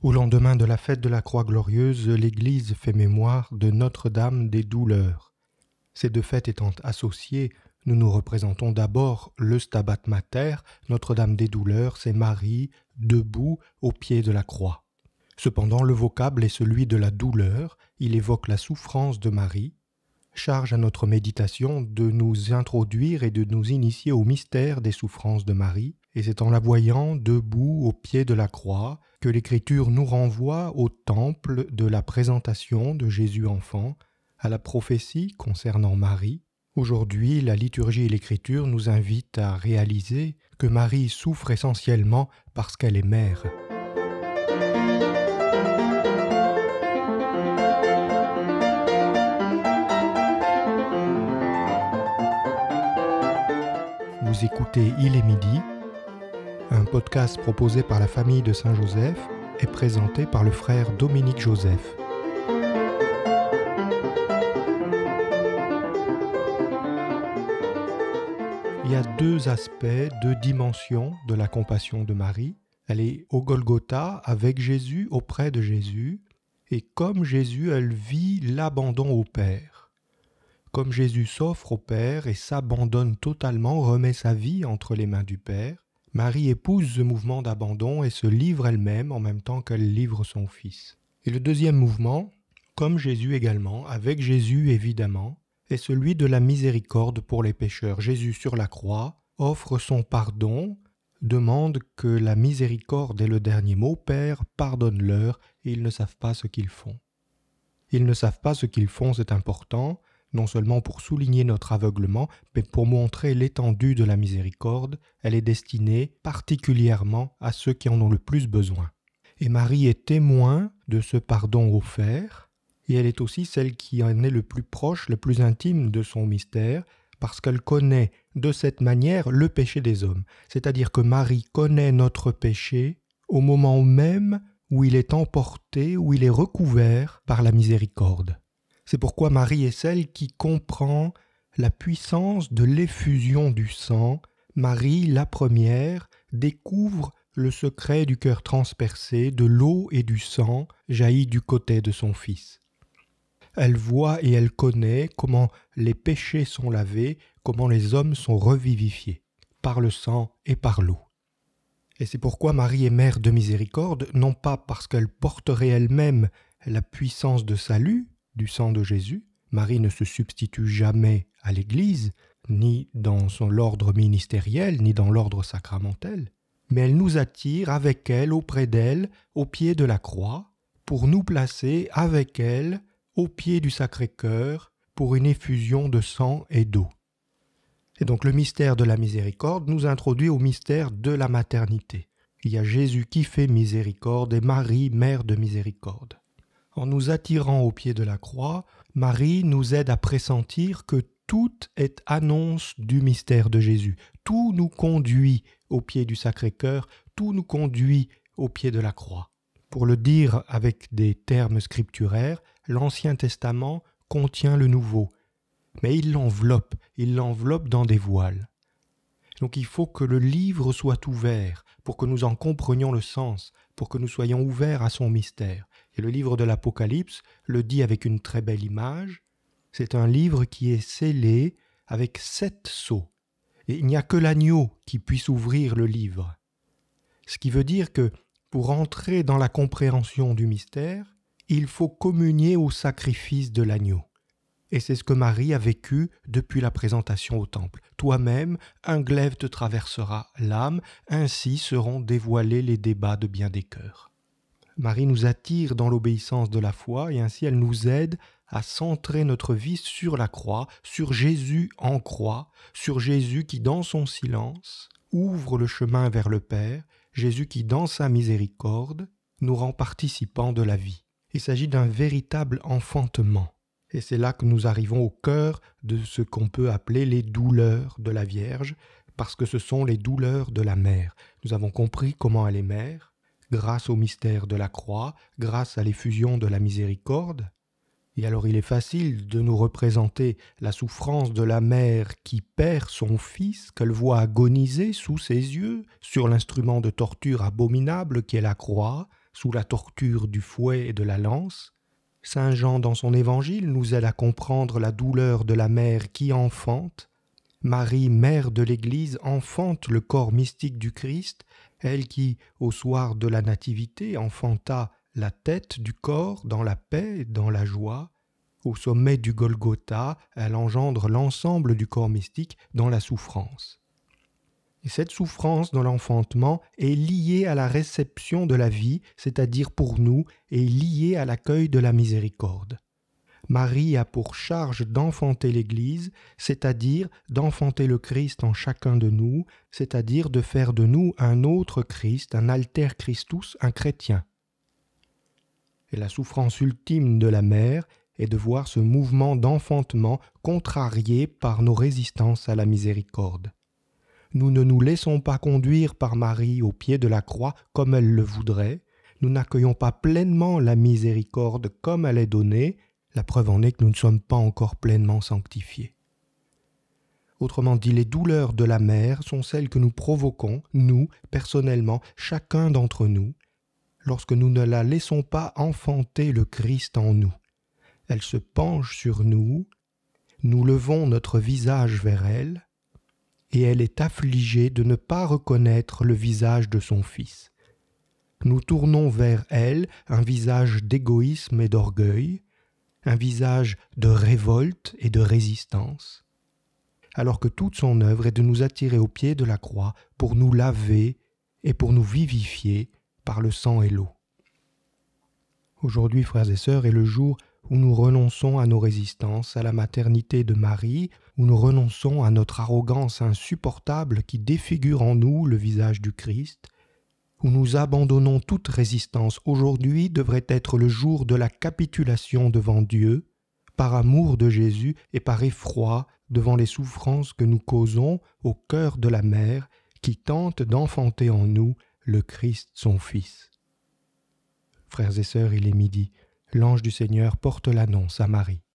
Au lendemain de la fête de la Croix glorieuse, l'Église fait mémoire de Notre-Dame des douleurs. Ces deux fêtes étant associées, nous nous représentons d'abord le Stabat Mater, Notre-Dame des douleurs, c'est Marie, debout, au pied de la croix. Cependant, le vocable est celui de la douleur, il évoque la souffrance de Marie. Charge à notre méditation de nous introduire et de nous initier au mystère des souffrances de Marie, et c'est en la voyant debout au pied de la croix que l'Écriture nous renvoie au temple de la présentation de Jésus enfant, à la prophétie concernant Marie. Aujourd'hui, la liturgie et l'Écriture nous invitent à réaliser que Marie souffre essentiellement parce qu'elle est mère. Vous écoutez Il est midi un podcast proposé par la famille de Saint-Joseph est présenté par le frère Dominique Joseph. Il y a deux aspects, deux dimensions de la compassion de Marie. Elle est au Golgotha avec Jésus, auprès de Jésus, et comme Jésus, elle vit l'abandon au Père. Comme Jésus s'offre au Père et s'abandonne totalement, remet sa vie entre les mains du Père, Marie épouse ce mouvement d'abandon et se livre elle-même en même temps qu'elle livre son fils. Et le deuxième mouvement, comme Jésus également, avec Jésus évidemment, est celui de la miséricorde pour les pécheurs. Jésus sur la croix offre son pardon, demande que la miséricorde est le dernier mot, Père, pardonne-leur, et ils ne savent pas ce qu'ils font. Ils ne savent pas ce qu'ils font, c'est important, non seulement pour souligner notre aveuglement, mais pour montrer l'étendue de la miséricorde, elle est destinée particulièrement à ceux qui en ont le plus besoin. Et Marie est témoin de ce pardon offert, et elle est aussi celle qui en est le plus proche, le plus intime de son mystère, parce qu'elle connaît de cette manière le péché des hommes. C'est-à-dire que Marie connaît notre péché au moment même où il est emporté, où il est recouvert par la miséricorde. C'est pourquoi Marie est celle qui comprend la puissance de l'effusion du sang. Marie, la première, découvre le secret du cœur transpercé, de l'eau et du sang jaillit du côté de son Fils. Elle voit et elle connaît comment les péchés sont lavés, comment les hommes sont revivifiés, par le sang et par l'eau. Et c'est pourquoi Marie est mère de miséricorde, non pas parce qu'elle porterait elle-même la puissance de salut, du sang de Jésus, Marie ne se substitue jamais à l'Église, ni dans son ordre ministériel, ni dans l'ordre sacramentel, mais elle nous attire avec elle, auprès d'elle, au pied de la croix, pour nous placer avec elle au pied du Sacré-Cœur pour une effusion de sang et d'eau. Et donc le mystère de la miséricorde nous introduit au mystère de la maternité. Il y a Jésus qui fait miséricorde et Marie, mère de miséricorde. En nous attirant au pied de la croix, Marie nous aide à pressentir que tout est annonce du mystère de Jésus. Tout nous conduit au pied du Sacré-Cœur, tout nous conduit au pied de la croix. Pour le dire avec des termes scripturaires, l'Ancien Testament contient le Nouveau, mais il l'enveloppe, il l'enveloppe dans des voiles. Donc il faut que le livre soit ouvert pour que nous en comprenions le sens, pour que nous soyons ouverts à son mystère. Et le livre de l'Apocalypse le dit avec une très belle image. C'est un livre qui est scellé avec sept sceaux, et il n'y a que l'agneau qui puisse ouvrir le livre. Ce qui veut dire que, pour entrer dans la compréhension du mystère, il faut communier au sacrifice de l'agneau. Et c'est ce que Marie a vécu depuis la présentation au temple. Toi-même, un glaive te traversera l'âme, ainsi seront dévoilés les débats de bien des cœurs. Marie nous attire dans l'obéissance de la foi et ainsi elle nous aide à centrer notre vie sur la croix, sur Jésus en croix, sur Jésus qui dans son silence ouvre le chemin vers le Père, Jésus qui dans sa miséricorde nous rend participants de la vie. Il s'agit d'un véritable enfantement. Et c'est là que nous arrivons au cœur de ce qu'on peut appeler les douleurs de la Vierge, parce que ce sont les douleurs de la mère. Nous avons compris comment elle est mère, grâce au mystère de la croix, grâce à l'effusion de la miséricorde Et alors il est facile de nous représenter la souffrance de la mère qui perd son fils, qu'elle voit agoniser sous ses yeux, sur l'instrument de torture abominable est la croix, sous la torture du fouet et de la lance. Saint Jean dans son évangile nous aide à comprendre la douleur de la mère qui enfante, Marie, mère de l'Église, enfante le corps mystique du Christ, elle qui, au soir de la Nativité, enfanta la tête du corps dans la paix, et dans la joie. Au sommet du Golgotha, elle engendre l'ensemble du corps mystique dans la souffrance. Et cette souffrance dans l'enfantement est liée à la réception de la vie, c'est-à-dire pour nous, est liée à l'accueil de la miséricorde. Marie a pour charge d'enfanter l'Église, c'est-à-dire d'enfanter le Christ en chacun de nous, c'est-à-dire de faire de nous un autre Christ, un alter Christus, un chrétien. Et la souffrance ultime de la mère est de voir ce mouvement d'enfantement contrarié par nos résistances à la miséricorde. Nous ne nous laissons pas conduire par Marie au pied de la croix comme elle le voudrait, nous n'accueillons pas pleinement la miséricorde comme elle est donnée, la preuve en est que nous ne sommes pas encore pleinement sanctifiés. Autrement dit, les douleurs de la mère sont celles que nous provoquons, nous, personnellement, chacun d'entre nous, lorsque nous ne la laissons pas enfanter le Christ en nous. Elle se penche sur nous, nous levons notre visage vers elle, et elle est affligée de ne pas reconnaître le visage de son Fils. Nous tournons vers elle un visage d'égoïsme et d'orgueil, un visage de révolte et de résistance, alors que toute son œuvre est de nous attirer au pied de la croix pour nous laver et pour nous vivifier par le sang et l'eau. Aujourd'hui, frères et sœurs, est le jour où nous renonçons à nos résistances, à la maternité de Marie, où nous renonçons à notre arrogance insupportable qui défigure en nous le visage du Christ, où nous abandonnons toute résistance aujourd'hui devrait être le jour de la capitulation devant Dieu, par amour de Jésus et par effroi devant les souffrances que nous causons au cœur de la mère qui tente d'enfanter en nous le Christ son Fils. Frères et sœurs, il est midi, l'ange du Seigneur porte l'annonce à Marie.